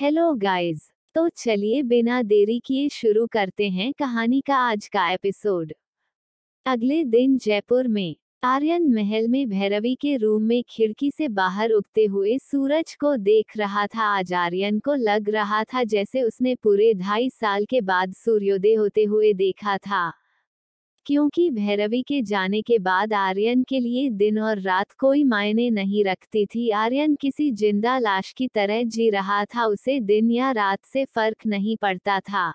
hello guys तो चलिए बिना देरी किए शुरू करते हैं कहानी का आज का एपिसोड अगले दिन जयपुर में आर्यन महल में भैरवी के रूम में खिड़की से बाहर उगते हुए सूरज को देख रहा था आज आर्यन को लग रहा था जैसे उसने पूरे ढाई साल के बाद सूर्योदय होते हुए देखा था क्योंकि भैरवी के जाने के बाद आर्यन के लिए दिन और रात कोई मायने नहीं रखती थी आर्यन किसी जिंदा लाश की तरह जी रहा था उसे दिन या रात से फर्क नहीं पड़ता था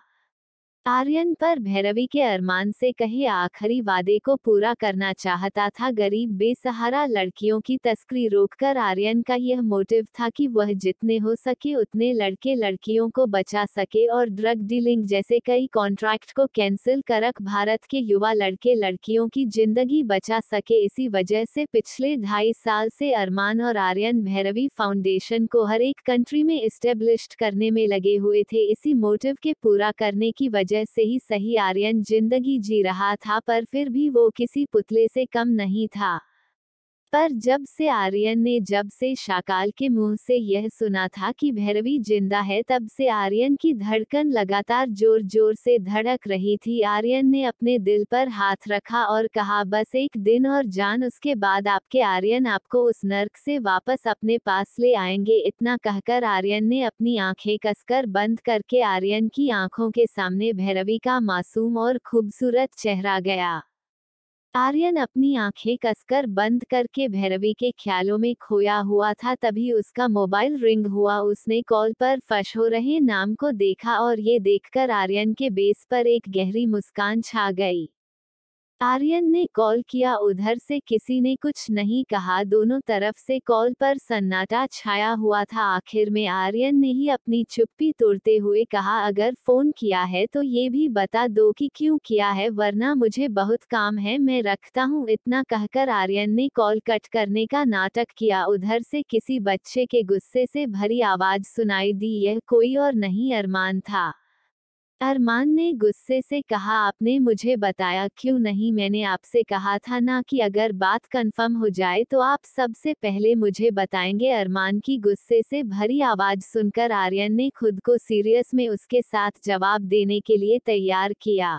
आर्यन पर भैरवी के अरमान से कहे आखिरी वादे को पूरा करना चाहता था गरीब बेसहारा लड़कियों की तस्करी रोककर आर्यन का यह मोटिव था कि वह जितने हो सके उतने लड़के लड़कियों को बचा सके और ड्रग डीलिंग जैसे कई कॉन्ट्रैक्ट को कैंसिल करक भारत के युवा लड़के लड़कियों की जिंदगी बचा सके इसी वजह से पिछले ढाई साल से अरमान और आर्यन भैरवी फाउंडेशन को हर एक कंट्री में इस्टेब्लिश करने में लगे हुए थे इसी मोटिव के पूरा करने की वजह वजह से ही सही आर्यन जिंदगी जी रहा था पर फिर भी वो किसी पुतले से कम नहीं था पर जब से आर्यन ने जब से शाकाल के मुंह से यह सुना था कि भैरवी जिंदा है तब से आर्यन की धड़कन लगातार जोर जोर से धड़क रही थी आर्यन ने अपने दिल पर हाथ रखा और कहा बस एक दिन और जान उसके बाद आपके आर्यन आपको उस नर्क से वापस अपने पास ले आएंगे इतना कहकर आर्यन ने अपनी आंखें कसकर बंद करके आर्यन की आंखों के सामने भैरवी का मासूम और खूबसूरत चेहरा गया आर्यन अपनी आंखें कसकर बंद करके भैरवी के ख्यालों में खोया हुआ था तभी उसका मोबाइल रिंग हुआ उसने कॉल पर फश हो रहे नाम को देखा और ये देखकर आर्यन के बेस पर एक गहरी मुस्कान छा गई आर्यन ने कॉल किया उधर से किसी ने कुछ नहीं कहा दोनों तरफ से कॉल पर सन्नाटा छाया हुआ था आखिर में आर्यन ने ही अपनी चुप्पी तोड़ते हुए कहा अगर फोन किया है तो ये भी बता दो कि क्यों किया है वरना मुझे बहुत काम है मैं रखता हूँ इतना कहकर आर्यन ने कॉल कट करने का नाटक किया उधर से किसी बच्चे के गुस्से से भरी आवाज सुनाई दी यह कोई और नहीं अरमान था अरमान ने गुस्से से कहा आपने मुझे बताया क्यों नहीं मैंने आपसे कहा था ना कि अगर बात कंफर्म हो जाए तो आप सबसे पहले मुझे बताएंगे अरमान की गुस्से से भरी आवाज सुनकर आर्यन ने खुद को सीरियस में उसके साथ जवाब देने के लिए तैयार किया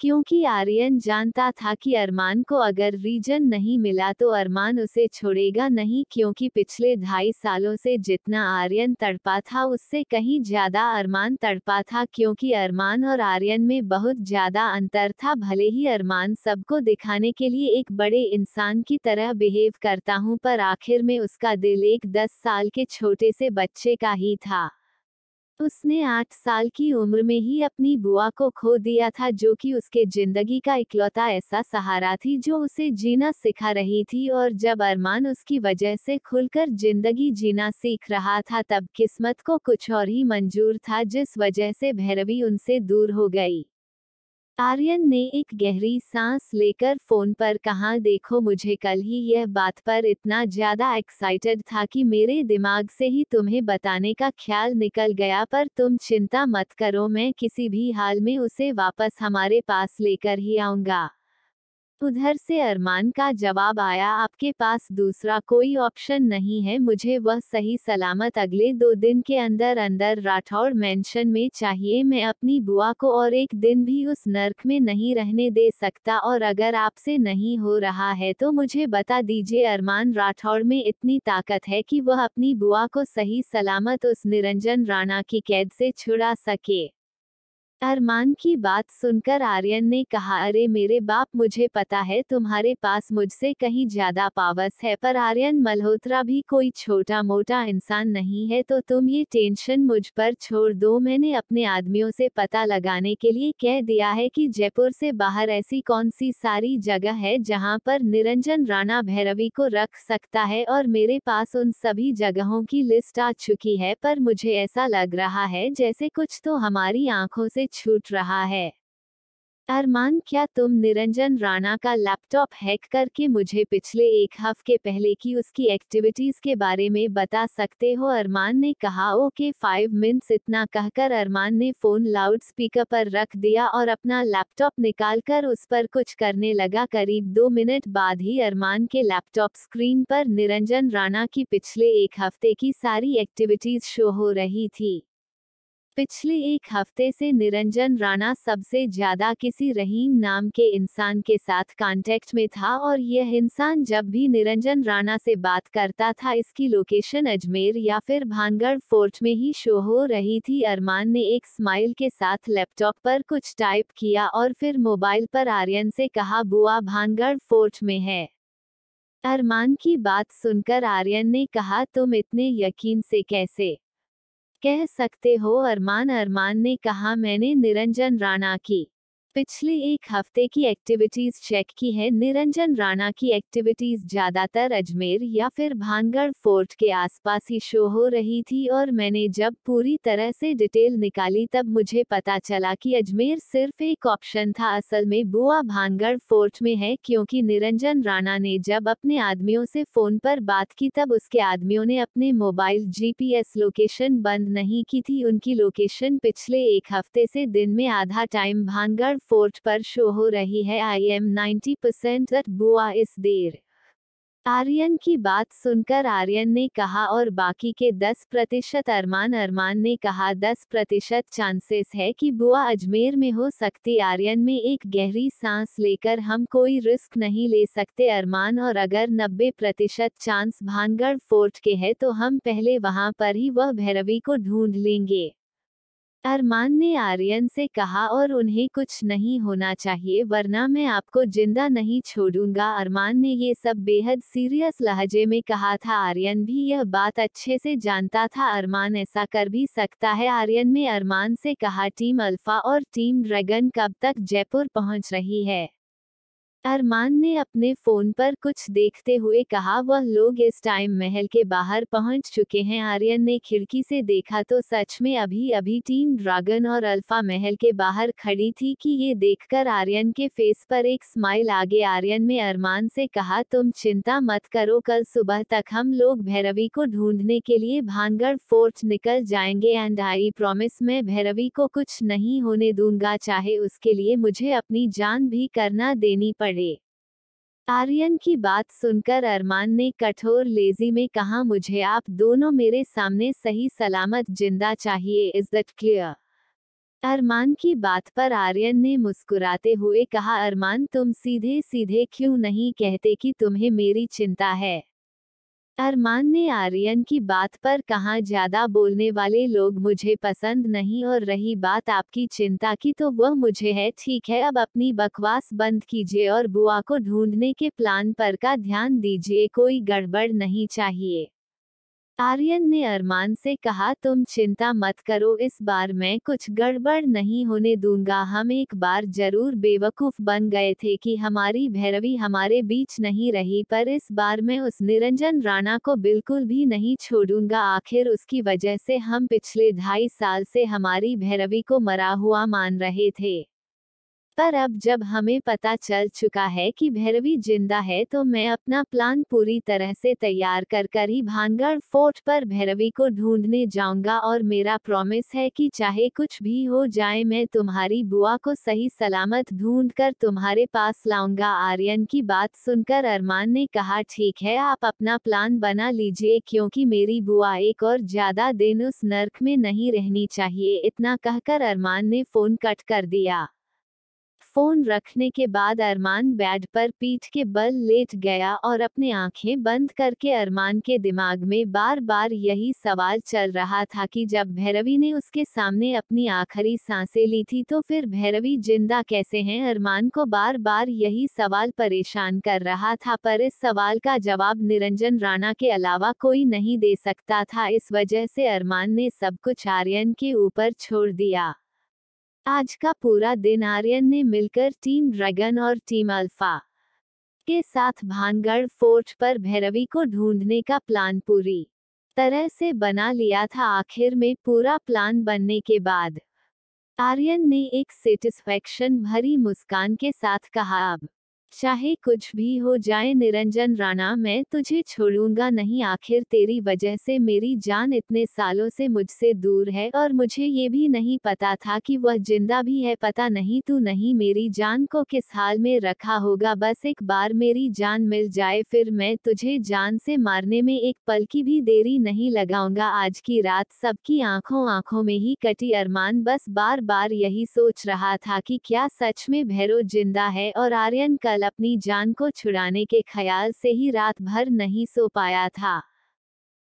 क्योंकि आर्यन जानता था कि अरमान को अगर रीजन नहीं मिला तो अरमान उसे छोड़ेगा नहीं क्योंकि पिछले ढाई सालों से जितना आर्यन तड़पा था उससे कहीं ज्यादा अरमान तड़पा था क्योंकि अरमान और आर्यन में बहुत ज्यादा अंतर था भले ही अरमान सबको दिखाने के लिए एक बड़े इंसान की तरह बिहेव करता हूँ पर आखिर में उसका दिल एक दस साल के छोटे से बच्चे का ही था उसने आठ साल की उम्र में ही अपनी बुआ को खो दिया था जो कि उसके जिंदगी का इकलौता ऐसा सहारा थी जो उसे जीना सिखा रही थी और जब अरमान उसकी वजह से खुलकर जिंदगी जीना सीख रहा था तब किस्मत को कुछ और ही मंजूर था जिस वजह से भैरवी उनसे दूर हो गई आर्यन ने एक गहरी सांस लेकर फोन पर कहा देखो मुझे कल ही यह बात पर इतना ज्यादा एक्साइटेड था कि मेरे दिमाग से ही तुम्हें बताने का ख्याल निकल गया पर तुम चिंता मत करो मैं किसी भी हाल में उसे वापस हमारे पास लेकर ही आऊंगा उधर से अरमान का जवाब आया आपके पास दूसरा कोई ऑप्शन नहीं है मुझे वह सही सलामत अगले दो दिन के अंदर अंदर राठौड़ मेंशन में चाहिए मैं अपनी बुआ को और एक दिन भी उस नर्क में नहीं रहने दे सकता और अगर आपसे नहीं हो रहा है तो मुझे बता दीजिए अरमान राठौड़ में इतनी ताकत है कि वह अपनी बुआ को सही सलामत उस निरंजन राणा की कैद से छुड़ा सके अरमान की बात सुनकर आर्यन ने कहा अरे मेरे बाप मुझे पता है तुम्हारे पास मुझसे कहीं ज्यादा पावस है पर आर्यन मल्होत्रा भी कोई छोटा मोटा इंसान नहीं है तो तुम ये टेंशन मुझ पर छोड़ दो मैंने अपने आदमियों से पता लगाने के लिए कह दिया है कि जयपुर से बाहर ऐसी कौन सी सारी जगह है जहाँ पर निरंजन राणा भैरवी को रख सकता है और मेरे पास उन सभी जगहों की लिस्ट आ चुकी है पर मुझे ऐसा लग रहा है जैसे कुछ तो हमारी आंखों से छूट रहा है अरमान क्या तुम निरंजन राणा का लैपटॉप हैक करके मुझे पिछले एक हफ्ते पहले की उसकी एक्टिविटीज के बारे में बता सकते हो अरमान ने कहा ओके फाइव मिनट्स इतना कहकर अरमान ने फोन लाउड स्पीकर पर रख दिया और अपना लैपटॉप निकालकर उस पर कुछ करने लगा करीब दो मिनट बाद ही अरमान के लैपटॉप स्क्रीन पर निरंजन राणा की पिछले एक हफ्ते की सारी एक्टिविटीज शो हो रही थी पिछले एक हफ्ते से निरंजन राणा सबसे ज्यादा किसी रहीम नाम के इंसान के साथ कांटेक्ट में था और यह इंसान जब भी निरंजन राणा से बात करता था इसकी लोकेशन अजमेर या फिर भानगढ़ फोर्ट में ही शो हो रही थी अरमान ने एक स्माइल के साथ लैपटॉप पर कुछ टाइप किया और फिर मोबाइल पर आर्यन से कहा बुआ भानगढ़ फोर्ट में है अरमान की बात सुनकर आर्यन ने कहा तुम इतने यकीन से कैसे कह सकते हो अरमान अरमान ने कहा मैंने निरंजन राणा की पिछले एक हफ्ते की एक्टिविटीज चेक की है निरंजन राणा की एक्टिविटीज ज्यादातर अजमेर या फिर भानगढ़ फोर्ट के आसपास ही शो हो रही थी और मैंने जब पूरी तरह से डिटेल निकाली तब मुझे पता चला कि अजमेर सिर्फ एक ऑप्शन था असल में बुआ भानगढ़ फोर्ट में है क्योंकि निरंजन राणा ने जब अपने आदमियों से फोन पर बात की तब उसके आदमियों ने अपने मोबाइल जीपीएस लोकेशन बंद नहीं की थी उनकी लोकेशन पिछले एक हफ्ते से दिन में आधा टाइम भानगढ़ फोर्ट पर शो हो रही है I am ninety percent at बुआ इस देर आर्यन की बात सुनकर आर्यन ने कहा और बाकी के 10 प्रतिशत अरमान अरमान ने कहा 10 प्रतिशत चांसेस है कि बुआ अजमेर में हो सकती आर्यन में एक गहरी सांस लेकर हम कोई रिस्क नहीं ले सकते अरमान और अगर 90 प्रतिशत चांस भानगढ़ फोर्ट के है तो हम पहले वहां पर ही वह भैरवी को ढूंढ लेंगे अरमान ने आर्यन से कहा और उन्हें कुछ नहीं होना चाहिए वरना मैं आपको जिंदा नहीं छोड़ूंगा अरमान ने ये सब बेहद सीरियस लहजे में कहा था आर्यन भी यह बात अच्छे से जानता था अरमान ऐसा कर भी सकता है आर्यन ने अरमान से कहा टीम अल्फा और टीम ड्रैगन कब तक जयपुर पहुंच रही है अरमान ने अपने फोन पर कुछ देखते हुए कहा वह लोग इस टाइम महल के बाहर पहुंच चुके हैं आर्यन ने खिड़की से देखा तो सच में अभी अभी टीम ड्रैगन और अल्फा महल के बाहर खड़ी थी कि ये देखकर आर्यन के फेस पर एक स्माइल आ आगे आर्यन ने अरमान से कहा तुम चिंता मत करो कल सुबह तक हम लोग भैरवी को ढूंढने के लिए भानगढ़ फोर्ट निकल जाएंगे एंड आई प्रोमिस मैं भैरवी को कुछ नहीं होने दूंगा चाहे उसके लिए मुझे अपनी जान भी करना देनी पड़े पड़े आर्यन की बात सुनकर अरमान ने कठोर लेजी में कहा मुझे आप दोनों मेरे सामने सही सलामत जिंदा चाहिए इज दट क्लियर अरमान की बात पर आर्यन ने मुस्कुराते हुए कहा अरमान तुम सीधे सीधे क्यों नहीं कहते कि तुम्हें मेरी चिंता है अरमान ने आर्यन की बात पर कहा ज्यादा बोलने वाले लोग मुझे पसंद नहीं और रही बात आपकी चिंता की तो वह मुझे है ठीक है अब अपनी बकवास बंद कीजिए और बुआ को ढूंढने के प्लान पर का ध्यान दीजिए कोई गड़बड़ नहीं चाहिए आर्यन ने अरमान से कहा तुम चिंता मत करो इस बार मैं कुछ गड़बड़ नहीं होने दूंगा हम एक बार जरूर बेवकूफ बन गए थे कि हमारी भैरवी हमारे बीच नहीं रही पर इस बार मैं उस निरंजन राणा को बिल्कुल भी नहीं छोड़ूंगा आखिर उसकी वजह से हम पिछले ढाई साल से हमारी भैरवी को मरा हुआ मान रहे थे पर अब जब हमें पता चल चुका है कि भैरवी जिंदा है तो मैं अपना प्लान पूरी तरह से तैयार कर कर ही भानगढ़ फोर्ट पर भैरवी को ढूंढने जाऊंगा और मेरा प्रॉमिस है कि चाहे कुछ भी हो जाए मैं तुम्हारी बुआ को सही सलामत ढूंढ कर तुम्हारे पास लाऊंगा आर्यन की बात सुनकर अरमान ने कहा ठीक है आप अपना प्लान बना लीजिए क्योंकि मेरी बुआ एक और ज्यादा दिन उस नर्क में नहीं रहनी चाहिए इतना कहकर अरमान ने फोन कट कर दिया फोन रखने के बाद अरमान बेड पर पीठ के बल लेट गया और अपने आंखें बंद करके अरमान के दिमाग में बार बार यही सवाल चल रहा था कि जब भैरवी ने उसके सामने अपनी आखिरी सांसें ली थी तो फिर भैरवी जिंदा कैसे हैं अरमान को बार बार यही सवाल परेशान कर रहा था पर इस सवाल का जवाब निरंजन राणा के अलावा कोई नहीं दे सकता था इस वजह से अरमान ने सब कुछ आर्यन के ऊपर छोड़ दिया आज का पूरा दिन आर्यन ने मिलकर टीम ड्रैगन और टीम अल्फा के साथ भानगढ़ फोर्ट पर भैरवी को ढूंढने का प्लान पूरी तरह से बना लिया था आखिर में पूरा प्लान बनने के बाद आर्यन ने एक सेटिस्फेक्शन भरी मुस्कान के साथ कहा अब चाहे कुछ भी हो जाए निरंजन राणा मैं तुझे छोड़ूंगा नहीं आखिर तेरी वजह से मेरी जान इतने सालों से मुझसे दूर है और मुझे ये भी नहीं पता था कि वह जिंदा भी है पता नहीं तू नहीं मेरी जान को किस हाल में रखा होगा बस एक बार मेरी जान मिल जाए फिर मैं तुझे जान से मारने में एक पल की भी देरी नहीं लगाऊंगा आज की रात सबकी आंखों आंखों में ही कटी अरमान बस बार बार यही सोच रहा था कि क्या सच में भैरव जिंदा है और आर्यन कल केवल अपनी जान को छुड़ाने के ख्याल से ही रात भर नहीं सो पाया था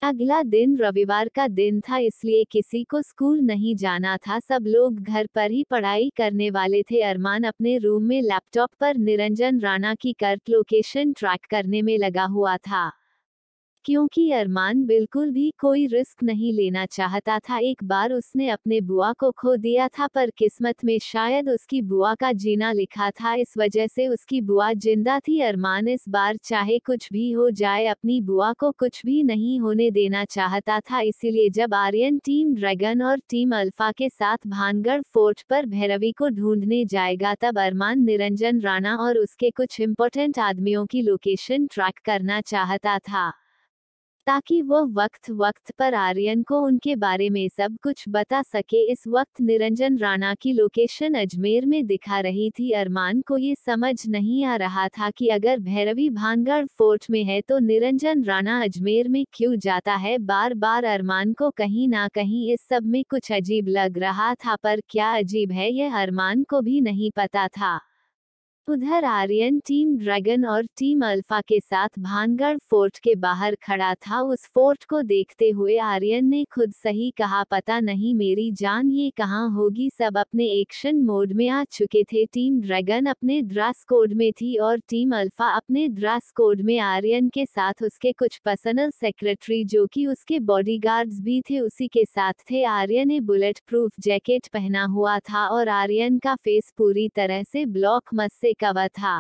अगला दिन रविवार का दिन था इसलिए किसी को स्कूल नहीं जाना था सब लोग घर पर ही पढ़ाई करने वाले थे अरमान अपने रूम में लैपटॉप पर निरंजन राणा की कर्ट लोकेशन ट्रैक करने में लगा हुआ था क्योंकि अरमान बिल्कुल भी कोई रिस्क नहीं लेना चाहता था एक बार उसने अपने बुआ को खो दिया था पर किस्मत में शायद उसकी बुआ का जीना लिखा था इस वजह से उसकी बुआ जिंदा थी अरमान इस बार चाहे कुछ भी हो जाए अपनी बुआ को कुछ भी नहीं होने देना चाहता था इसीलिए जब आर्यन टीम ड्रैगन और टीम अल्फा के साथ भानगढ़ फोर्ट पर भैरवी को ढूंढने जाएगा तब अरमान निरंजन राणा और उसके कुछ इम्पोर्टेंट आदमियों की लोकेशन ट्रैक करना चाहता था ताकि वह वक्त वक्त पर आर्यन को उनके बारे में सब कुछ बता सके इस वक्त निरंजन राणा की लोकेशन अजमेर में दिखा रही थी अरमान को ये समझ नहीं आ रहा था कि अगर भैरवी भानगढ़ फोर्ट में है तो निरंजन राणा अजमेर में क्यों जाता है बार बार अरमान को कहीं ना कहीं इस सब में कुछ अजीब लग रहा था पर क्या अजीब है यह अरमान को भी नहीं पता था उधर आर्यन टीम ड्रैगन और टीम अल्फा के साथ भानगढ़ फोर्ट के बाहर खड़ा था उस फोर्ट को देखते हुए आर्यन ने खुद सही कहा पता नहीं मेरी जान ये कहाँ होगी सब अपने एक्शन मोड में आ चुके थे टीम ड्रैगन अपने ड्रास कोड में थी और टीम अल्फा अपने ड्रास कोड में आर्यन के साथ उसके कुछ पर्सनल सेक्रेटरी जो की उसके बॉडी भी थे उसी के साथ थे आर्यन ने बुलेट प्रूफ जैकेट पहना हुआ था और आर्यन का फेस पूरी तरह से ब्लॉक मत से सेकावा था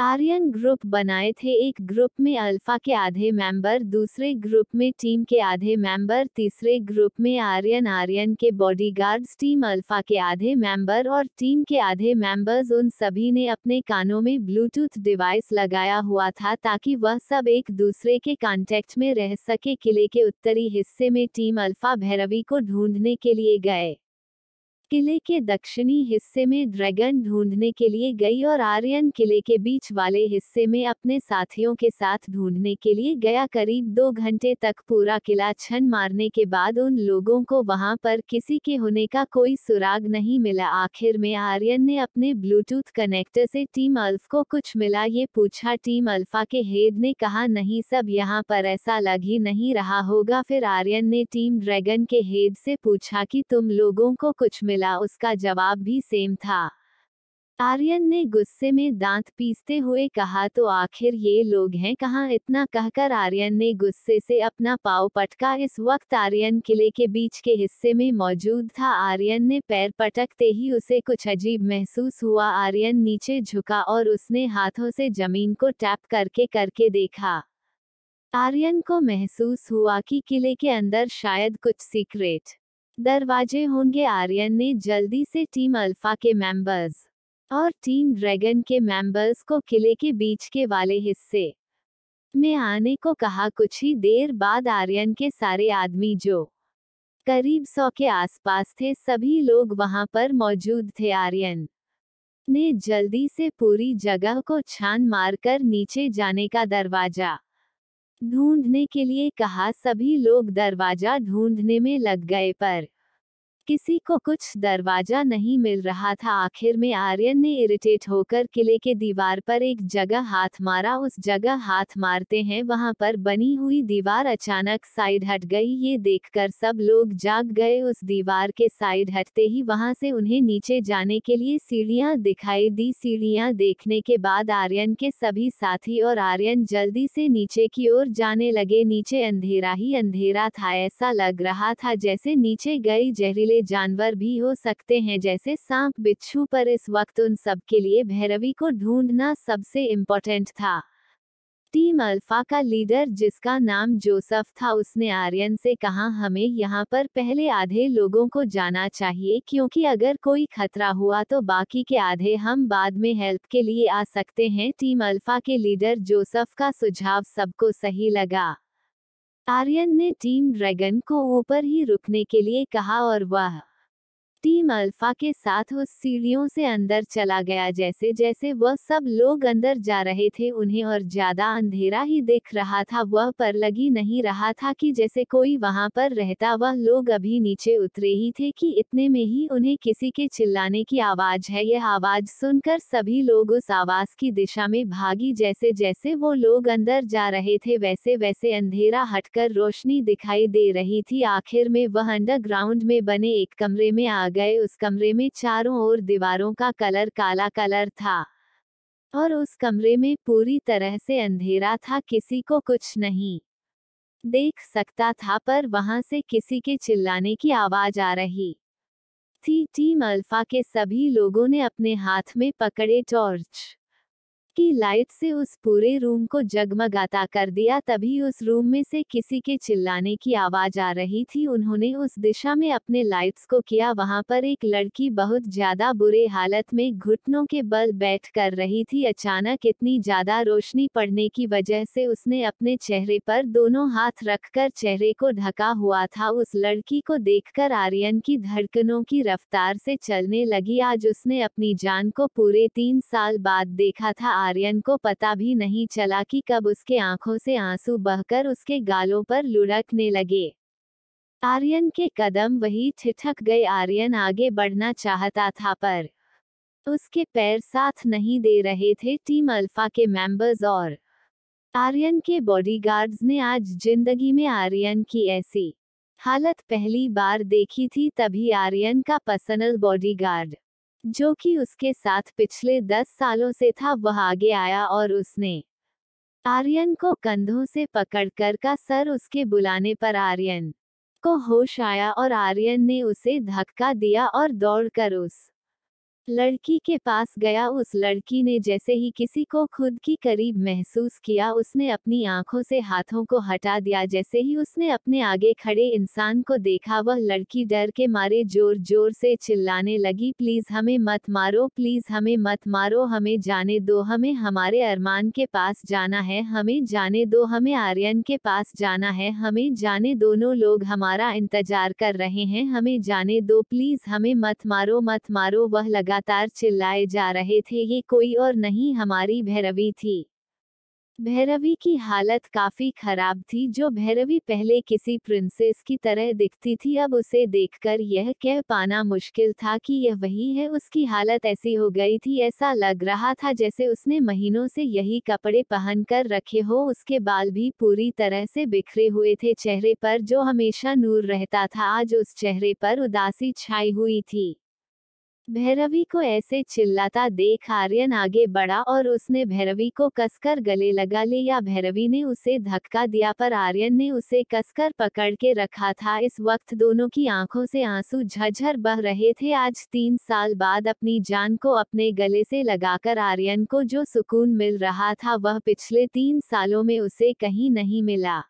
आर्यन ग्रुप बनाए थे एक ग्रुप में अल्फा के आधे मेंबर दूसरे ग्रुप में टीम के आधे मेंबर तीसरे ग्रुप में आर्यन आर्यन के बॉडीगार्ड्स टीम अल्फा के आधे मेंबर और टीम के आधे मेंबर्स उन सभी ने अपने कानों में ब्लूटूथ डिवाइस लगाया हुआ था ताकि वह सब एक दूसरे के कांटेक्ट में रह सके किले के उत्तरी हिस्से में टीम अल्फा भैरवी को ढूंढने के लिए गए किले के दक्षिणी हिस्से में ड्रैगन ढूंढने के लिए गई और आर्यन किले के बीच वाले हिस्से में अपने साथियों के साथ ढूंढने के लिए गया करीब दो घंटे तक पूरा किला छन मारने के बाद उन लोगों को वहां पर किसी के होने का कोई सुराग नहीं मिला आखिर में आर्यन ने अपने ब्लूटूथ कनेक्टर से टीम अल्फ को कुछ मिला ये पूछा टीम अल्फा के हेड ने कहा नहीं सब यहाँ पर ऐसा लग ही नहीं रहा होगा फिर आर्यन ने टीम ड्रैगन के हेड से पूछा की तुम लोगों को कुछ मिला मिला उसका जवाब भी सेम था आर्यन ने गुस्से में दांत पीसते हुए कहा तो आखिर ये लोग हैं कहाँ इतना कहकर आर्यन ने गुस्से से अपना पाव पटका इस वक्त आर्यन किले के बीच के हिस्से में मौजूद था आर्यन ने पैर पटकते ही उसे कुछ अजीब महसूस हुआ आर्यन नीचे झुका और उसने हाथों से जमीन को टैप करके करके देखा आर्यन को महसूस हुआ कि किले के अंदर शायद कुछ सीक्रेट दरवाजे होंगे आर्यन ने जल्दी से टीम अल्फा के मेंबर्स और टीम ड्रैगन के मेंबर्स को किले के बीच के वाले हिस्से में आने को कहा कुछ ही देर बाद आर्यन के सारे आदमी जो करीब सौ के आसपास थे सभी लोग वहां पर मौजूद थे आर्यन ने जल्दी से पूरी जगह को छान मारकर नीचे जाने का दरवाजा ढूंढने के लिए कहा सभी लोग दरवाजा ढूंढने में लग गए पर किसी को कुछ दरवाजा नहीं मिल रहा था आखिर में आर्यन ने इरिटेट होकर किले के दीवार पर एक जगह हाथ मारा उस जगह हाथ मारते हैं वहां पर बनी हुई दीवार अचानक साइड हट गई ये देखकर सब लोग जाग गए उस दीवार के साइड हटते ही वहां से उन्हें नीचे जाने के लिए सीढ़ियां दिखाई दी सीढ़ियां देखने के बाद आर्यन के सभी साथी और आर्यन जल्दी से नीचे की ओर जाने लगे नीचे अंधेरा ही अंधेरा था ऐसा लग रहा था जैसे नीचे गई जहरीले वाले जानवर भी हो सकते हैं जैसे सांप बिच्छू पर इस वक्त उन सब के लिए भैरवी को ढूंढना सबसे इम्पोर्टेंट था टीम अल्फा का लीडर जिसका नाम जोसफ था उसने आर्यन से कहा हमें यहाँ पर पहले आधे लोगों को जाना चाहिए क्योंकि अगर कोई खतरा हुआ तो बाकी के आधे हम बाद में हेल्प के लिए आ सकते हैं टीम अल्फा के लीडर जोसफ का सुझाव सबको सही लगा आर्यन ने टीम ड्रैगन को ऊपर ही रुकने के लिए कहा और वह टीम अल्फा के साथ उस सीढ़ियों से अंदर चला गया जैसे जैसे वह सब लोग अंदर जा रहे थे उन्हें और ज्यादा अंधेरा ही दिख रहा था वह पर लगी नहीं रहा था कि जैसे कोई वहां पर रहता वह लोग अभी नीचे उतरे ही थे कि इतने में ही उन्हें किसी के चिल्लाने की आवाज है यह आवाज सुनकर सभी लोग उस आवाज की दिशा में भागी जैसे जैसे वो लोग अंदर जा रहे थे वैसे वैसे अंधेरा हटकर रोशनी दिखाई दे रही थी आखिर में वह अंडरग्राउंड में बने एक कमरे में आ आ गए उस कमरे में चारों ओर दीवारों का कलर काला कलर था और उस कमरे में पूरी तरह से अंधेरा था किसी को कुछ नहीं देख सकता था पर वहां से किसी के चिल्लाने की आवाज आ रही थी टीम अल्फा के सभी लोगों ने अपने हाथ में पकड़े टॉर्च की लाइट से उस पूरे रूम को जगमगाता कर दिया तभी उस रूम में से किसी के चिल्लाने की आवाज आ रही थी उन्होंने उस दिशा में अपने लाइट्स को किया वहां पर एक लड़की बहुत ज्यादा बुरे हालत में घुटनों के बल बैठ कर रही थी अचानक इतनी ज्यादा रोशनी पड़ने की वजह से उसने अपने चेहरे पर दोनों हाथ रखकर चेहरे को ढका हुआ था उस लड़की को देखकर आर्यन की धड़कनों की रफ्तार से चलने लगी आज उसने अपनी जान को पूरे तीन साल बाद देखा था आर्यन को पता भी नहीं चला कि कब उसके आंखों से आंसू बहकर उसके गालों पर लुढ़कने लगे आर्यन के कदम वही ठिठक गए आर्यन आगे बढ़ना चाहता था पर उसके पैर साथ नहीं दे रहे थे टीम अल्फा के मेंबर्स और आर्यन के बॉडीगार्ड्स ने आज जिंदगी में आर्यन की ऐसी हालत पहली बार देखी थी तभी आर्यन का पर्सनल बॉडीगार्ड जो कि उसके साथ पिछले दस सालों से था वह आगे आया और उसने आर्यन को कंधों से पकड़कर का सर उसके बुलाने पर आर्यन को होश आया और आर्यन ने उसे धक्का दिया और दौड़कर उस लड़की के पास गया उस लड़की ने जैसे ही किसी को खुद की करीब महसूस किया उसने अपनी आंखों से हाथों को हटा दिया जैसे ही उसने अपने आगे खड़े इंसान को देखा वह लड़की डर के मारे जोर जोर से चिल्लाने लगी प्लीज हमें मत मारो प्लीज हमें मत मारो हमें जाने दो हमें हमारे अरमान के पास जाना है हमें जाने दो हमें आर्यन के पास जाना है हमें जाने दोनों लोग हमारा इंतजार कर रहे हैं हमें जाने दो प्लीज हमें मत मारो मत मारो वह लगा लगातार चिल्लाए जा रहे थे ये कोई और नहीं हमारी भैरवी थी भैरवी की हालत काफी खराब थी जो भैरवी पहले किसी प्रिंसेस की तरह दिखती थी अब उसे देखकर यह कह पाना मुश्किल था कि यह वही है उसकी हालत ऐसी हो गई थी ऐसा लग रहा था जैसे उसने महीनों से यही कपड़े पहनकर रखे हो उसके बाल भी पूरी तरह से बिखरे हुए थे चेहरे पर जो हमेशा नूर रहता था आज उस चेहरे पर उदासी छाई हुई थी भैरवी को ऐसे चिल्लाता देख आर्यन आगे बढ़ा और उसने भैरवी को कसकर गले लगा लिया भैरवी ने उसे धक्का दिया पर आर्यन ने उसे कसकर पकड़ के रखा था इस वक्त दोनों की आंखों से आंसू झरझर बह रहे थे आज तीन साल बाद अपनी जान को अपने गले से लगाकर आर्यन को जो सुकून मिल रहा था वह पिछले तीन सालों में उसे कहीं नहीं मिला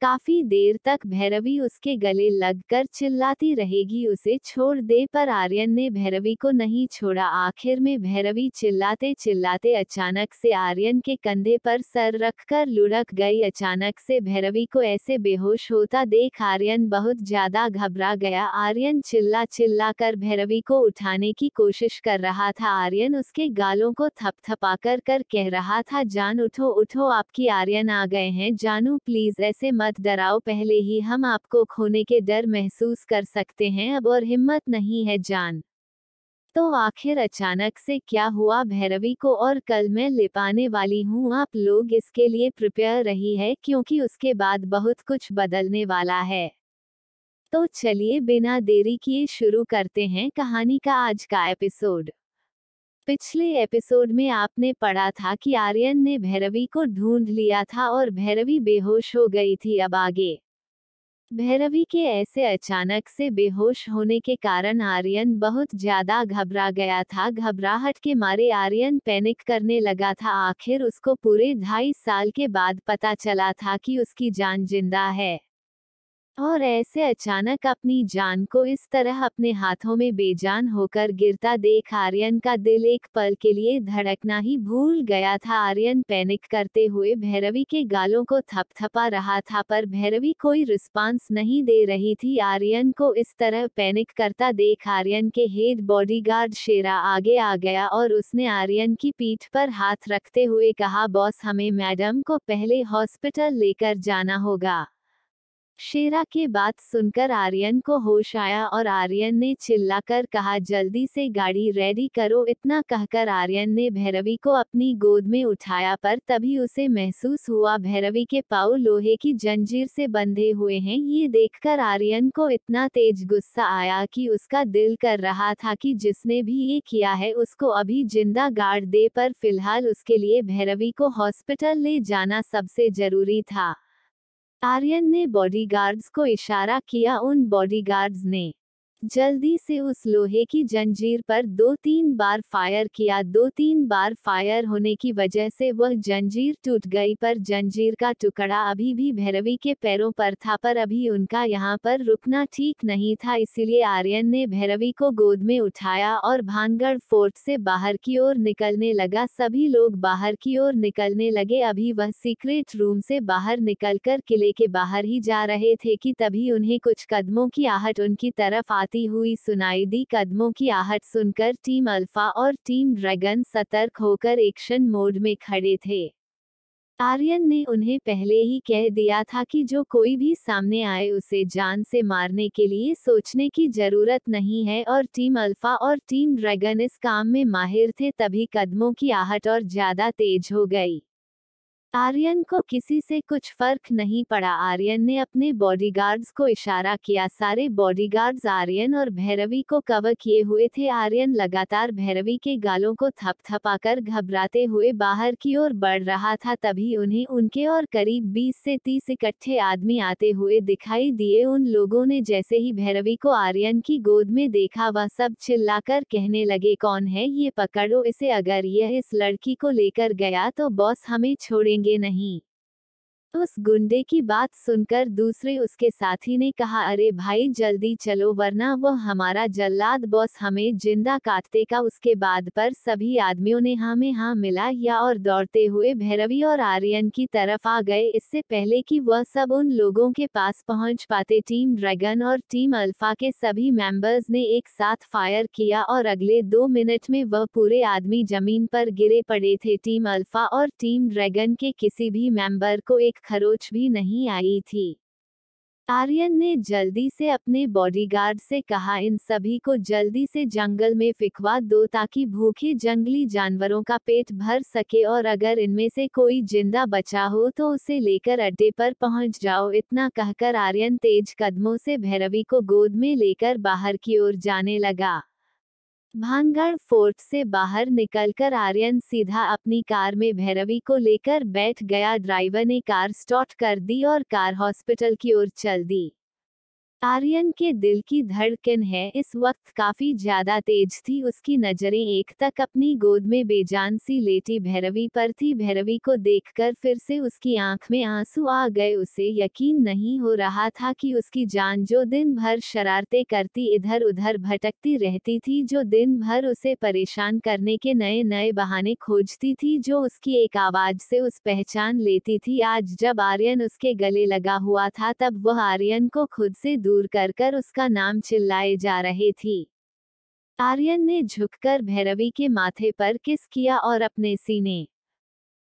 काफी देर तक भैरवी उसके गले लगकर चिल्लाती रहेगी उसे छोड़ दे पर आर्यन ने भैरवी को नहीं छोड़ा आखिर में भैरवी चिल्लाते चिल्लाते अचानक से आर्यन के कंधे पर सर रखकर लुढ़क गई अचानक से भैरवी को ऐसे बेहोश होता देख आर्यन बहुत ज्यादा घबरा गया आर्यन चिल्ला चिल्ला कर भैरवी को उठाने की कोशिश कर रहा था आर्यन उसके गालों को कर कर कह रहा था जान उठो उठो आपकी आर्यन आ गए हैं जानू प्लीज ऐसे मत मत डराओ पहले ही हम आपको खोने के डर महसूस कर सकते हैं अब और हिम्मत नहीं है जान तो आखिर अचानक से क्या हुआ भैरवी को और कल मैं ले पाने वाली हूँ आप लोग इसके लिए प्रिपेयर रही है क्योंकि उसके बाद बहुत कुछ बदलने वाला है तो चलिए बिना देरी किए शुरू करते हैं कहानी का आज का एपिसोड पिछले एपिसोड में आपने पढ़ा था कि आर्यन ने भैरवी को ढूंढ लिया था और भैरवी बेहोश हो गई थी अब आगे भैरवी के ऐसे अचानक से बेहोश होने के कारण आर्यन बहुत ज्यादा घबरा गया था घबराहट के मारे आर्यन पैनिक करने लगा था आखिर उसको पूरे ढाई साल के बाद पता चला था कि उसकी जान जिंदा है और ऐसे अचानक अपनी जान को इस तरह अपने हाथों में बेजान होकर गिरता देख आर्यन का दिल एक पल के लिए धड़कना ही भूल गया था आर्यन पैनिक करते हुए भैरवी के गालों को थपथपा रहा था पर भैरवी कोई रिस्पांस नहीं दे रही थी आर्यन को इस तरह पैनिक करता देख आर्यन के हेड बॉडीगार्ड शेरा आगे आ गया और उसने आर्यन की पीठ पर हाथ रखते हुए कहा बॉस हमें मैडम को पहले हॉस्पिटल लेकर जाना होगा शेरा की बात सुनकर आर्यन को होश आया और आर्यन ने चिल्लाकर कहा जल्दी से गाड़ी रेडी करो इतना कहकर आर्यन ने भैरवी को अपनी गोद में उठाया पर तभी उसे महसूस हुआ भैरवी के पाव लोहे की जंजीर से बंधे हुए हैं ये देखकर आर्यन को इतना तेज गुस्सा आया कि उसका दिल कर रहा था कि जिसने भी ये किया है उसको अभी जिंदा गाड़ दे पर फिलहाल उसके लिए भैरवी को हॉस्पिटल ले जाना सबसे जरूरी था आर्यन ने बॉडीगार्ड्स को इशारा किया उन बॉडीगार्ड्स ने जल्दी से उस लोहे की जंजीर पर दो तीन बार फायर किया दो तीन बार फायर होने की वजह से वह जंजीर टूट गई पर जंजीर का टुकड़ा अभी भी भैरवी के पैरों पर था पर अभी उनका यहाँ पर रुकना ठीक नहीं था इसलिए आर्यन ने भैरवी को गोद में उठाया और भानगढ़ फोर्ट से बाहर की ओर निकलने लगा सभी लोग बाहर की ओर निकलने लगे अभी वह सीक्रेट रूम से बाहर निकल किले के बाहर ही जा रहे थे कि तभी उन्हें कुछ कदमों की आहट उनकी तरफ आती जाती हुई सुनाई दी कदमों की आहट सुनकर टीम अल्फा और टीम ड्रैगन सतर्क होकर एक्शन मोड में खड़े थे आर्यन ने उन्हें पहले ही कह दिया था कि जो कोई भी सामने आए उसे जान से मारने के लिए सोचने की जरूरत नहीं है और टीम अल्फा और टीम ड्रैगन इस काम में माहिर थे तभी कदमों की आहट और ज्यादा तेज हो गई आर्यन को किसी से कुछ फर्क नहीं पड़ा आर्यन ने अपने बॉडीगार्ड्स को इशारा किया सारे बॉडीगार्ड्स आर्यन और भैरवी को कवर किए हुए थे आर्यन लगातार भैरवी के गालों को थपथपाकर घबराते हुए बाहर की ओर बढ़ रहा था तभी उन्हें उनके और करीब 20 से 30 इकट्ठे आदमी आते हुए दिखाई दिए उन लोगों ने जैसे ही भैरवी को आर्यन की गोद में देखा वह सब चिल्लाकर कहने लगे कौन है ये पकड़ो इसे अगर यह इस लड़की को लेकर गया तो बॉस हमें छोड़ेंगे मिलेंगे नहीं उस गुंडे की बात सुनकर दूसरे उसके साथी ने कहा अरे भाई जल्दी चलो वरना वो हमारा जल्लाद बॉस हमें जिंदा काटते का उसके बाद पर सभी आदमियों ने हमें हाँ मिला या और दौड़ते हुए भैरवी और आर्यन की तरफ आ गए इससे पहले कि वह सब उन लोगों के पास पहुंच पाते टीम ड्रैगन और टीम अल्फा के सभी मेंबर्स ने एक साथ फायर किया और अगले दो मिनट में वह पूरे आदमी जमीन पर गिरे पड़े थे टीम अल्फा और टीम ड्रैगन के किसी भी मेंबर को एक खरोच भी नहीं आई थी आर्यन ने जल्दी से अपने बॉडीगार्ड से कहा इन सभी को जल्दी से जंगल में फिकवा दो ताकि भूखे जंगली जानवरों का पेट भर सके और अगर इनमें से कोई जिंदा बचा हो तो उसे लेकर अड्डे पर पहुंच जाओ इतना कहकर आर्यन तेज कदमों से भैरवी को गोद में लेकर बाहर की ओर जाने लगा भानगढ़ फोर्ट से बाहर निकलकर आर्यन सीधा अपनी कार में भैरवी को लेकर बैठ गया ड्राइवर ने कार स्टॉट कर दी और कार हॉस्पिटल की ओर चल दी आर्यन के दिल की धड़कन है इस वक्त काफी ज्यादा तेज थी उसकी नजरें एक तक अपनी गोद में बेजान सी लेटी भैरवी पर थी भैरवी को देखकर फिर से उसकी आंख में आंसू आ गए उसे यकीन नहीं हो रहा था कि उसकी जान जो दिन भर शरारते करती इधर उधर भटकती रहती थी जो दिन भर उसे परेशान करने के नए नए बहाने खोजती थी जो उसकी एक आवाज से उस पहचान लेती थी आज जब आर्यन उसके गले लगा हुआ था तब वह आर्यन को खुद से दूर कर कर उसका नाम चिल्लाए जा रहे थी आर्यन ने झुककर भैरवी के माथे पर किस किया और अपने सीने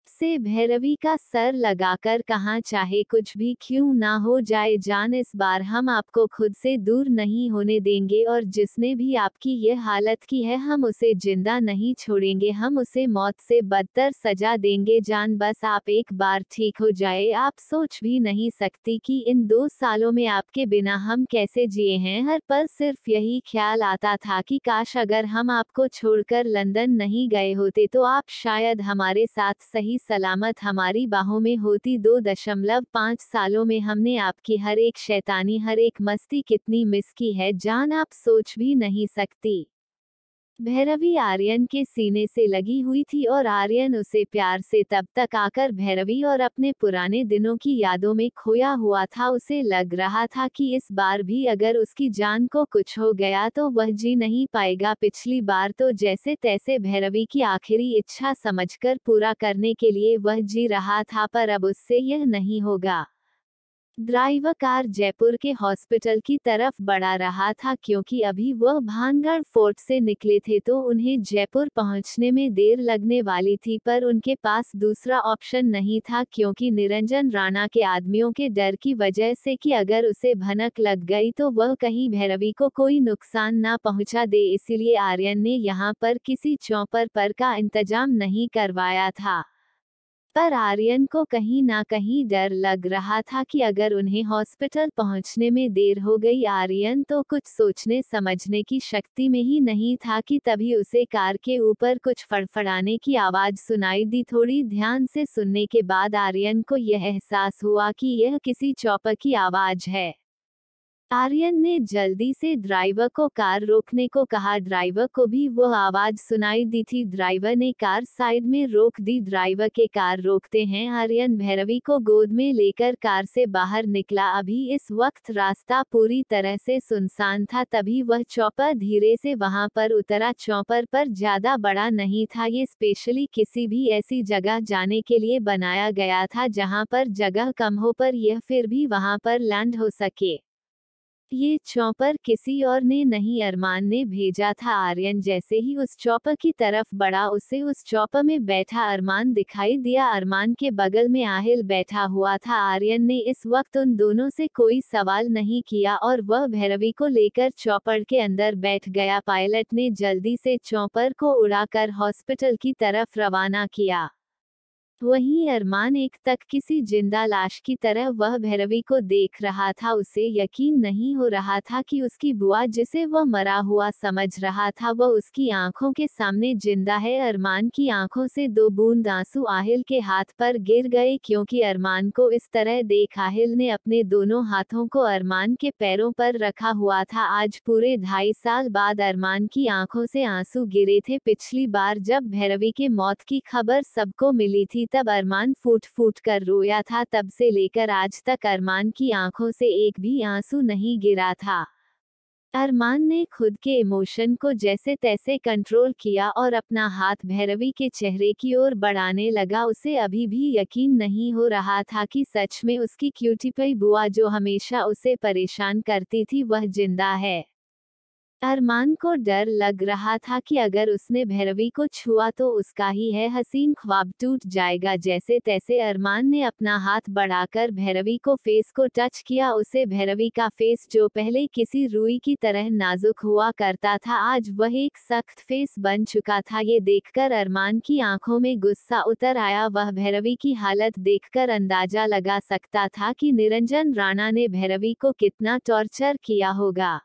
से भैरवी का सर लगाकर कहा चाहे कुछ भी क्यों ना हो जाए जान इस बार हम आपको खुद से दूर नहीं होने देंगे और जिसने भी आपकी ये हालत की है हम उसे जिंदा नहीं छोड़ेंगे हम उसे मौत से बदतर सजा देंगे जान बस आप एक बार ठीक हो जाए आप सोच भी नहीं सकती कि इन दो सालों में आपके बिना हम कैसे जिए हैं हर पल सिर्फ यही ख्याल आता था कि काश अगर हम आपको छोड़कर लंदन नहीं गए होते तो आप शायद हमारे साथ सही भी सलामत हमारी बाहों में होती दो दशमलव पाँच सालों में हमने आपकी हर एक शैतानी हर एक मस्ती कितनी मिस की है जान आप सोच भी नहीं सकती भैरवी आर्यन के सीने से लगी हुई थी और आर्यन उसे प्यार से तब तक आकर भैरवी और अपने पुराने दिनों की यादों में खोया हुआ था उसे लग रहा था कि इस बार भी अगर उसकी जान को कुछ हो गया तो वह जी नहीं पाएगा पिछली बार तो जैसे तैसे भैरवी की आखिरी इच्छा समझकर पूरा करने के लिए वह जी रहा था पर अब उससे यह नहीं होगा ड्राइवर कार जयपुर के हॉस्पिटल की तरफ बढ़ा रहा था क्योंकि अभी वह भानगढ़ फोर्ट से निकले थे तो उन्हें जयपुर पहुंचने में देर लगने वाली थी पर उनके पास दूसरा ऑप्शन नहीं था क्योंकि निरंजन राणा के आदमियों के डर की वजह से कि अगर उसे भनक लग गई तो वह कहीं भैरवी को कोई नुकसान ना पहुंचा दे इसलिए आर्यन ने यहाँ पर किसी चौपर पर का इंतजाम नहीं करवाया था पर आर्यन को कहीं ना कहीं डर लग रहा था कि अगर उन्हें हॉस्पिटल पहुंचने में देर हो गई आर्यन तो कुछ सोचने समझने की शक्ति में ही नहीं था कि तभी उसे कार के ऊपर कुछ फड़फड़ाने की आवाज सुनाई दी थोड़ी ध्यान से सुनने के बाद आर्यन को यह एहसास हुआ कि यह किसी चौपर की आवाज है आर्यन ने जल्दी से ड्राइवर को कार रोकने को कहा ड्राइवर को भी वो आवाज सुनाई दी थी ड्राइवर ने कार साइड में रोक दी ड्राइवर के कार रोकते हैं आर्यन भैरवी को गोद में लेकर कार से बाहर निकला अभी इस वक्त रास्ता पूरी तरह से सुनसान था तभी वह चौपर धीरे से वहां पर उतरा चौपर पर ज्यादा बड़ा नहीं था ये स्पेशली किसी भी ऐसी जगह जाने के लिए बनाया गया था जहाँ पर जगह कम हो पर यह फिर भी वहाँ पर लैंड हो सके ये चौपर किसी और ने नहीं अरमान ने भेजा था आर्यन जैसे ही उस चौपर की तरफ बढ़ा उसे उस चौपर में बैठा अरमान दिखाई दिया अरमान के बगल में आहिल बैठा हुआ था आर्यन ने इस वक्त उन दोनों से कोई सवाल नहीं किया और वह भैरवी को लेकर चौपर के अंदर बैठ गया पायलट ने जल्दी से चौपर को उड़ाकर हॉस्पिटल की तरफ रवाना किया वही अरमान एक तक किसी जिंदा लाश की तरह वह भैरवी को देख रहा था उसे यकीन नहीं हो रहा था कि उसकी बुआ जिसे वह मरा हुआ समझ रहा था वह उसकी आंखों के सामने जिंदा है अरमान की आंखों से दो बूंद आंसू आहिल के हाथ पर गिर गए क्योंकि अरमान को इस तरह देख आहिल ने अपने दोनों हाथों को अरमान के पैरों पर रखा हुआ था आज पूरे ढाई साल बाद अरमान की आंखों से आंसू गिरे थे पिछली बार जब भैरवी के मौत की खबर सबको मिली थी तब अरमान फूट फूट कर रोया था तब से लेकर आज तक अरमान की आंखों से एक भी आंसू नहीं गिरा था अरमान ने खुद के इमोशन को जैसे तैसे कंट्रोल किया और अपना हाथ भैरवी के चेहरे की ओर बढ़ाने लगा उसे अभी भी यकीन नहीं हो रहा था कि सच में उसकी क्यूटीपई बुआ जो हमेशा उसे परेशान करती थी वह जिंदा है अरमान को डर लग रहा था कि अगर उसने भैरवी को छुआ तो उसका ही है हसीन ख्वाब टूट जाएगा जैसे तैसे अरमान ने अपना हाथ बढ़ाकर भैरवी को फेस को टच किया उसे भैरवी का फेस जो पहले किसी रूई की तरह नाजुक हुआ करता था आज वह एक सख्त फेस बन चुका था ये देखकर अरमान की आंखों में गुस्सा उतर आया वह भैरवी की हालत देखकर अंदाजा लगा सकता था कि निरंजन राणा ने भैरवी को कितना टॉर्चर किया होगा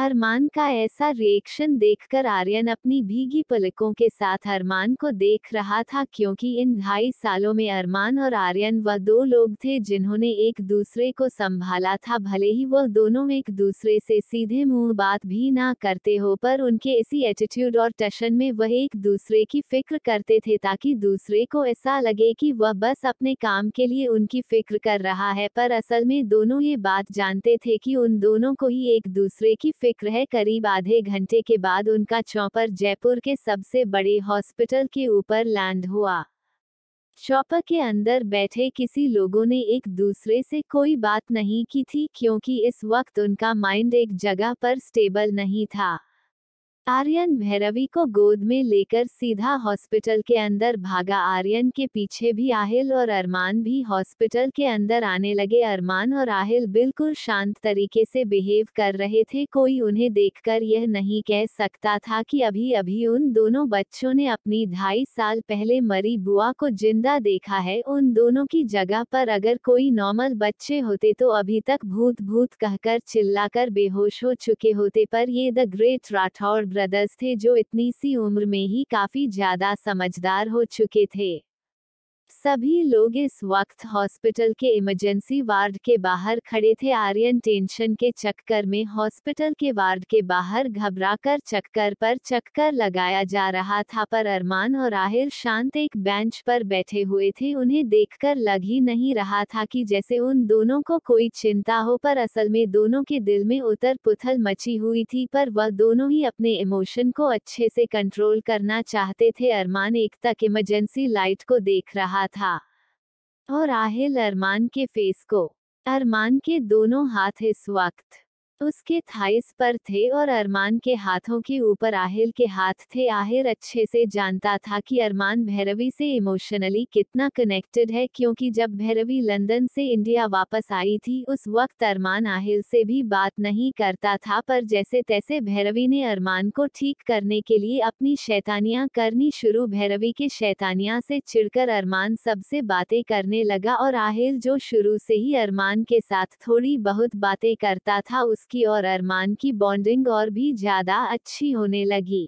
अरमान का ऐसा रिएक्शन देखकर आर्यन अपनी भीगी पलकों के साथ अरमान को देख रहा था क्योंकि इन ढाई सालों में अरमान और आर्यन वह दो लोग थे जिन्होंने एक दूसरे को संभाला था भले ही वह दोनों एक दूसरे से सीधे मुंह बात भी ना करते हो पर उनके इसी एटीट्यूड और टशन में वह एक दूसरे की फिक्र करते थे ताकि दूसरे को ऐसा लगे कि वह बस अपने काम के लिए उनकी फिक्र कर रहा है पर असल में दोनों ये बात जानते थे कि उन दोनों को ही एक दूसरे की फिक्र है करीब आधे घंटे के बाद उनका चौपर जयपुर के सबसे बड़े हॉस्पिटल के ऊपर लैंड हुआ चौपर के अंदर बैठे किसी लोगों ने एक दूसरे से कोई बात नहीं की थी क्योंकि इस वक्त उनका माइंड एक जगह पर स्टेबल नहीं था आर्यन भैरवी को गोद में लेकर सीधा हॉस्पिटल के अंदर भागा आर्यन के पीछे भी आहिल और अरमान भी हॉस्पिटल के अंदर आने लगे अरमान और आहिल बिल्कुल शांत तरीके से बिहेव कर रहे थे कोई उन्हें देखकर यह नहीं कह सकता था कि अभी अभी उन दोनों बच्चों ने अपनी ढाई साल पहले मरी बुआ को जिंदा देखा है उन दोनों की जगह पर अगर कोई नॉर्मल बच्चे होते तो अभी तक भूत भूत कहकर चिल्लाकर बेहोश हो चुके होते पर ये द ग्रेट राठौर ब्रदर्स थे जो इतनी सी उम्र में ही काफी ज्यादा समझदार हो चुके थे सभी लोग इस वक्त हॉस्पिटल के इमरजेंसी वार्ड के बाहर खड़े थे आर्यन टेंशन के चक्कर में हॉस्पिटल के वार्ड के बाहर घबराकर चक्कर पर चक्कर लगाया जा रहा था पर अरमान और आहिर शांत एक बेंच पर बैठे हुए थे उन्हें देखकर लग ही नहीं रहा था कि जैसे उन दोनों को कोई चिंता हो पर असल में दोनों के दिल में उतर पुथल मची हुई थी पर वह दोनों ही अपने इमोशन को अच्छे से कंट्रोल करना चाहते थे अरमान एक तक इमरजेंसी लाइट को देख रहा रहा था और आहिल अरमान के फेस को अरमान के दोनों हाथ इस वक्त उसके थाइस पर थे और अरमान के हाथों के ऊपर आहिल के हाथ थे आहिर अच्छे से जानता था कि अरमान भैरवी से इमोशनली कितना कनेक्टेड है क्योंकि जब भैरवी लंदन से इंडिया वापस आई थी उस वक्त अरमान आहिल से भी बात नहीं करता था पर जैसे तैसे भैरवी ने अरमान को ठीक करने के लिए अपनी शैतानियां करनी शुरू भैरवी के शैतानिया से चिड़कर अरमान सबसे बातें करने लगा और आहिल जो शुरू से ही अरमान के साथ थोड़ी बहुत बातें करता था उसके की और अरमान की बॉन्डिंग और भी ज्यादा अच्छी होने लगी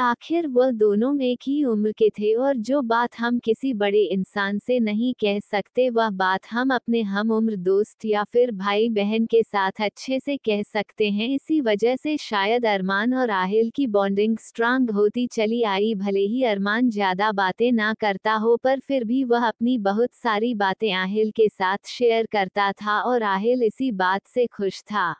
आखिर वो दोनों एक ही उम्र के थे और जो बात हम किसी बड़े इंसान से नहीं कह सकते वह बात हम अपने हम उम्र दोस्त या फिर भाई बहन के साथ अच्छे से कह सकते हैं इसी वजह से शायद अरमान और आहिल की बॉन्डिंग स्ट्रांग होती चली आई भले ही अरमान ज्यादा बातें ना करता हो पर फिर भी वह अपनी बहुत सारी बातें आहिल के साथ शेयर करता था और आहिल इसी बात से खुश था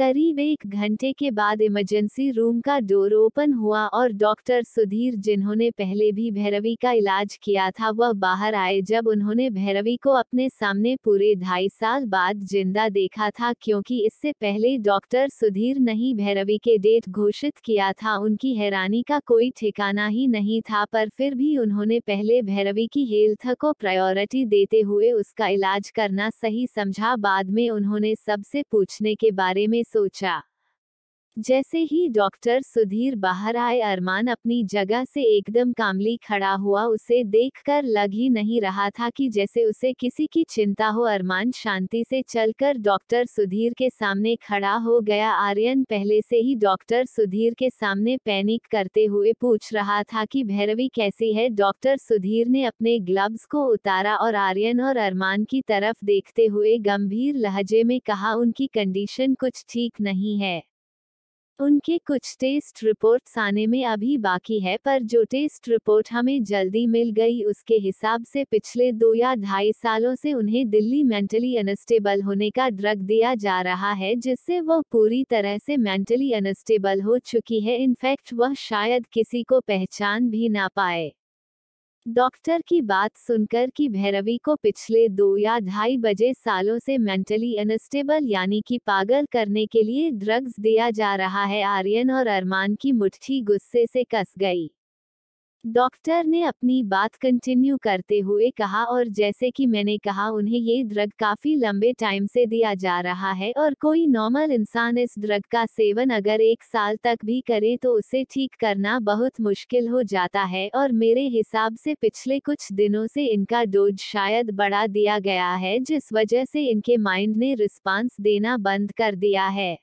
करीब एक घंटे के बाद इमरजेंसी रूम का डोर ओपन हुआ और डॉक्टर सुधीर जिन्होंने पहले भी भैरवी का इलाज किया था वह बाहर आए जब उन्होंने भैरवी को अपने सामने पूरे ढाई साल बाद जिंदा देखा था क्योंकि इससे पहले डॉक्टर सुधीर नहीं भैरवी के डेट घोषित किया था उनकी हैरानी का कोई ठिकाना ही नहीं था पर फिर भी उन्होंने पहले भैरवी की हेल्थ को प्रायोरिटी देते हुए उसका इलाज करना सही समझा बाद में उन्होंने सबसे पूछने के बारे में सोचा जैसे ही डॉक्टर सुधीर बाहर आए अरमान अपनी जगह से एकदम कामली खड़ा हुआ उसे देखकर लग ही नहीं रहा था कि जैसे उसे किसी की चिंता हो अरमान शांति से चलकर डॉक्टर सुधीर के सामने खड़ा हो गया आर्यन पहले से ही डॉक्टर सुधीर के सामने पैनिक करते हुए पूछ रहा था कि भैरवी कैसी है डॉक्टर सुधीर ने अपने ग्लव्स को उतारा और आर्यन और अरमान की तरफ देखते हुए गंभीर लहजे में कहा उनकी कंडीशन कुछ ठीक नहीं है उनके कुछ टेस्ट रिपोर्ट आने में अभी बाकी है पर जो टेस्ट रिपोर्ट हमें जल्दी मिल गई उसके हिसाब से पिछले दो या ढाई सालों से उन्हें दिल्ली मेंटली अनस्टेबल होने का ड्रग दिया जा रहा है जिससे वो पूरी तरह से मेंटली अनस्टेबल हो चुकी है इनफैक्ट वह शायद किसी को पहचान भी ना पाए डॉक्टर की बात सुनकर कि भैरवी को पिछले दो या ढाई बजे सालों से मेंटली अनस्टेबल यानी कि पागल करने के लिए ड्रग्स दिया जा रहा है आर्यन और अरमान की मुट्ठी गुस्से से कस गई डॉक्टर ने अपनी बात कंटिन्यू करते हुए कहा और जैसे कि मैंने कहा उन्हें ये ड्रग काफी लंबे टाइम से दिया जा रहा है और कोई नॉर्मल इंसान इस ड्रग का सेवन अगर एक साल तक भी करे तो उसे ठीक करना बहुत मुश्किल हो जाता है और मेरे हिसाब से पिछले कुछ दिनों से इनका डोज शायद बढ़ा दिया गया है जिस वजह से इनके माइंड ने रिस्पॉन्स देना बंद कर दिया है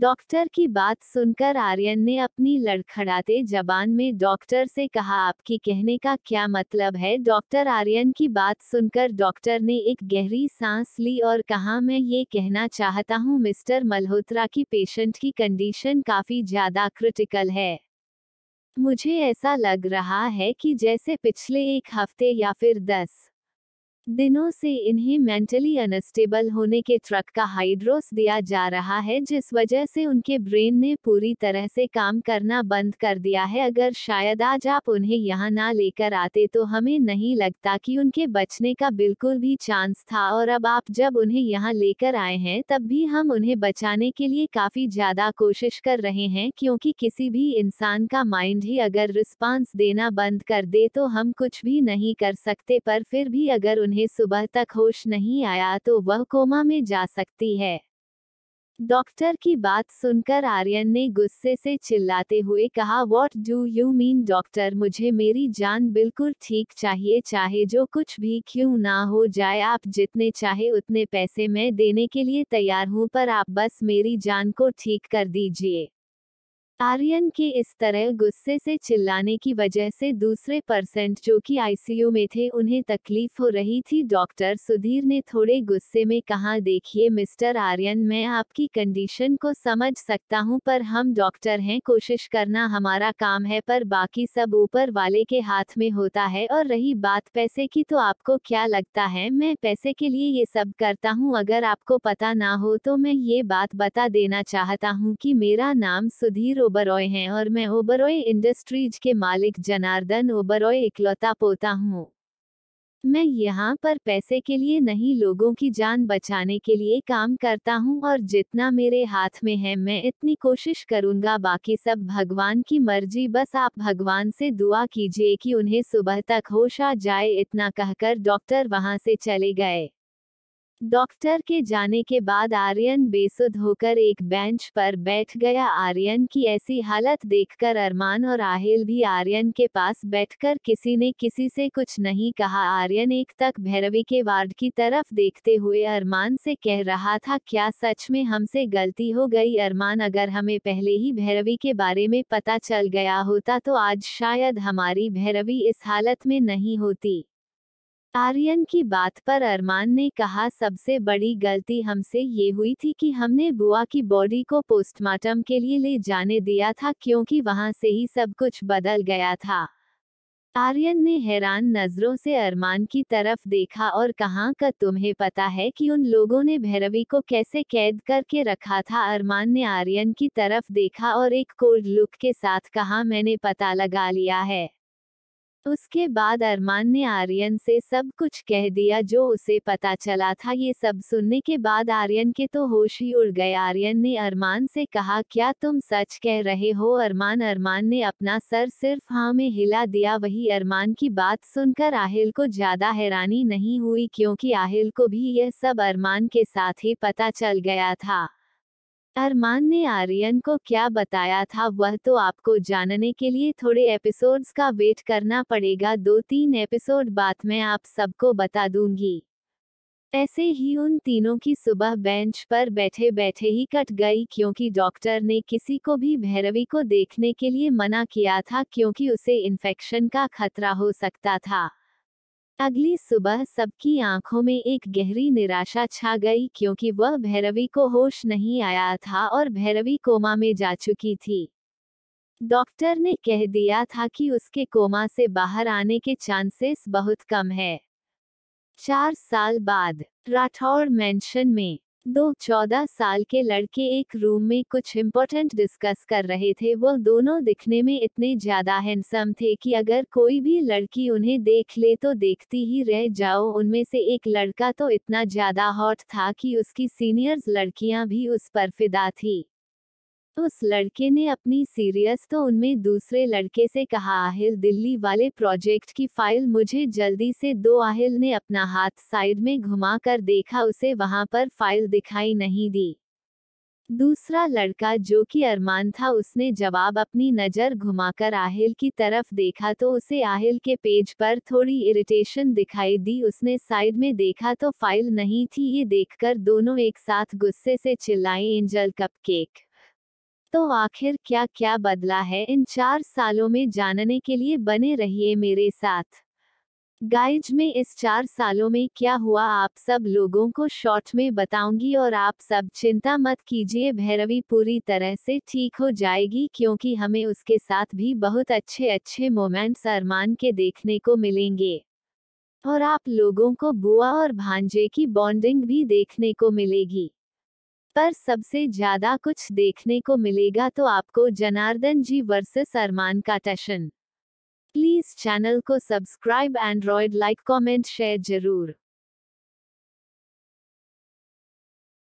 डॉक्टर की बात सुनकर आर्यन ने अपनी लड़खड़ाते जबान में डॉक्टर से कहा आपकी कहने का क्या मतलब है डॉक्टर आर्यन की बात सुनकर डॉक्टर ने एक गहरी सांस ली और कहा मैं ये कहना चाहता हूँ मिस्टर मल्होत्रा की पेशेंट की कंडीशन काफी ज्यादा क्रिटिकल है मुझे ऐसा लग रहा है कि जैसे पिछले एक हफ्ते या फिर दस दिनों से इन्हें मेंटली अनस्टेबल होने के ट्रक का हाइड्रोस दिया जा रहा है जिस वजह से उनके ब्रेन ने पूरी तरह से काम करना बंद कर दिया है अगर शायद आज आप उन्हें यहाँ ना लेकर आते तो हमें नहीं लगता कि उनके बचने का बिल्कुल भी चांस था और अब आप जब उन्हें यहाँ लेकर आए हैं तब भी हम उन्हें बचाने के लिए काफी ज्यादा कोशिश कर रहे हैं क्योंकि किसी भी इंसान का माइंड ही अगर रिस्पॉन्स देना बंद कर दे तो हम कुछ भी नहीं कर सकते पर फिर भी अगर उन्हें उन्हें सुबह तक होश नहीं आया तो वह कोमा में जा सकती है डॉक्टर की बात सुनकर आर्यन ने गुस्से से चिल्लाते हुए कहा what do you mean doctor मुझे मेरी जान बिल्कुल ठीक चाहिए चाहे जो कुछ भी क्यों ना हो जाए आप जितने चाहे उतने पैसे मैं देने के लिए तैयार हूँ पर आप बस मेरी जान को ठीक कर दीजिए आर्यन के इस तरह गुस्से से चिल्लाने की वजह से दूसरे परसेंट जो कि आईसीयू में थे उन्हें तकलीफ हो रही थी डॉक्टर सुधीर ने थोड़े गुस्से में कहा देखिए मिस्टर आर्यन मैं आपकी कंडीशन को समझ सकता हूं पर हम डॉक्टर हैं कोशिश करना हमारा काम है पर बाकी सब ऊपर वाले के हाथ में होता है और रही बात पैसे की तो आपको क्या लगता है मैं पैसे के लिए ये सब करता हूँ अगर आपको पता ना हो तो मैं ये बात बता देना चाहता हूँ की मेरा नाम सुधीर ओबरॉय हैं और मैं ओबरॉय इंडस्ट्रीज के मालिक जनार्दन ओबरॉय इकलौता पोता हूँ मैं यहाँ पर पैसे के लिए नहीं लोगों की जान बचाने के लिए काम करता हूँ और जितना मेरे हाथ में है मैं इतनी कोशिश करूँगा बाकी सब भगवान की मर्जी बस आप भगवान से दुआ कीजिए कि उन्हें सुबह तक होश आ जाए इतना कहकर डॉक्टर वहाँ से चले गए डॉक्टर के जाने के बाद आर्यन बेसुध होकर एक बेंच पर बैठ गया आर्यन की ऐसी हालत देखकर अरमान और आहिल भी आर्यन के पास बैठकर किसी ने किसी से कुछ नहीं कहा आर्यन एक तक भैरवी के वार्ड की तरफ देखते हुए अरमान से कह रहा था क्या सच में हमसे गलती हो गई अरमान अगर हमें पहले ही भैरवी के बारे में पता चल गया होता तो आज शायद हमारी भैरवी इस हालत में नहीं होती आर्यन की बात पर अरमान ने कहा सबसे बड़ी गलती हमसे ये हुई थी कि हमने बुआ की बॉडी को पोस्टमार्टम के लिए ले जाने दिया था क्योंकि वहां से ही सब कुछ बदल गया था आर्यन ने हैरान नजरों से अरमान की तरफ देखा और कहा का तुम्हें पता है कि उन लोगों ने भैरवी को कैसे कैद करके रखा था अरमान ने आर्यन की तरफ देखा और एक कोल्ड लुक के साथ कहा मैंने पता लगा लिया है उसके बाद अरमान ने आर्यन से सब कुछ कह दिया जो उसे पता चला था ये सब सुनने के बाद आर्यन के तो होश ही उड़ गए आर्यन ने अरमान से कहा क्या तुम सच कह रहे हो अरमान अरमान ने अपना सर सिर्फ हाँ में हिला दिया वही अरमान की बात सुनकर आहिल को ज्यादा हैरानी नहीं हुई क्योंकि आहिल को भी यह सब अरमान के साथ ही पता चल गया था अरमान ने आर्यन को क्या बताया था वह तो आपको जानने के लिए थोड़े एपिसोड्स का वेट करना पड़ेगा दो तीन एपिसोड बाद में आप सबको बता दूंगी ऐसे ही उन तीनों की सुबह बेंच पर बैठे बैठे ही कट गई क्योंकि डॉक्टर ने किसी को भी भैरवी को देखने के लिए मना किया था क्योंकि उसे इन्फेक्शन का खतरा हो सकता था अगली सुबह सबकी आंखों में एक गहरी निराशा छा गई क्योंकि वह भैरवी को होश नहीं आया था और भैरवी कोमा में जा चुकी थी डॉक्टर ने कह दिया था कि उसके कोमा से बाहर आने के चांसेस बहुत कम है चार साल बाद राठौर मेंशन में दो चौदह साल के लड़के एक रूम में कुछ इम्पोर्टेंट डिस्कस कर रहे थे वो दोनों दिखने में इतने ज्यादा हैंडसम थे कि अगर कोई भी लड़की उन्हें देख ले तो देखती ही रह जाओ उनमें से एक लड़का तो इतना ज्यादा हॉट था कि उसकी सीनियर्स लड़कियां भी उस पर फिदा थी उस लड़के ने अपनी सीरियस तो उनमें दूसरे लड़के से कहा आहिल दिल्ली वाले प्रोजेक्ट की फाइल मुझे जल्दी से दो आहिल ने अपना हाथ साइड में घुमा कर देखा उसे वहां पर फाइल दिखाई नहीं दी दूसरा लड़का जो कि अरमान था उसने जवाब अपनी नज़र घुमाकर आहिल की तरफ देखा तो उसे आहिल के पेज पर थोड़ी इरिटेशन दिखाई दी उसने साइड में देखा तो फाइल नहीं थी ये देखकर दोनों एक साथ गुस्से से चिल्लाए एंजल कपकेक तो आखिर क्या क्या बदला है इन चार सालों में जानने के लिए बने रहिए मेरे साथ गाइज में इस चार सालों में क्या हुआ आप सब लोगों को शॉर्ट में बताऊंगी और आप सब चिंता मत कीजिए भैरवी पूरी तरह से ठीक हो जाएगी क्योंकि हमें उसके साथ भी बहुत अच्छे अच्छे मोमेंट्स अरमान के देखने को मिलेंगे और आप लोगों को बुआ और भांजे की बॉन्डिंग भी देखने को मिलेगी पर सबसे ज्यादा कुछ देखने को मिलेगा तो आपको जनार्दन जी वर्सेस अरमान का टशन प्लीज चैनल को subscribe and like comment share जरूर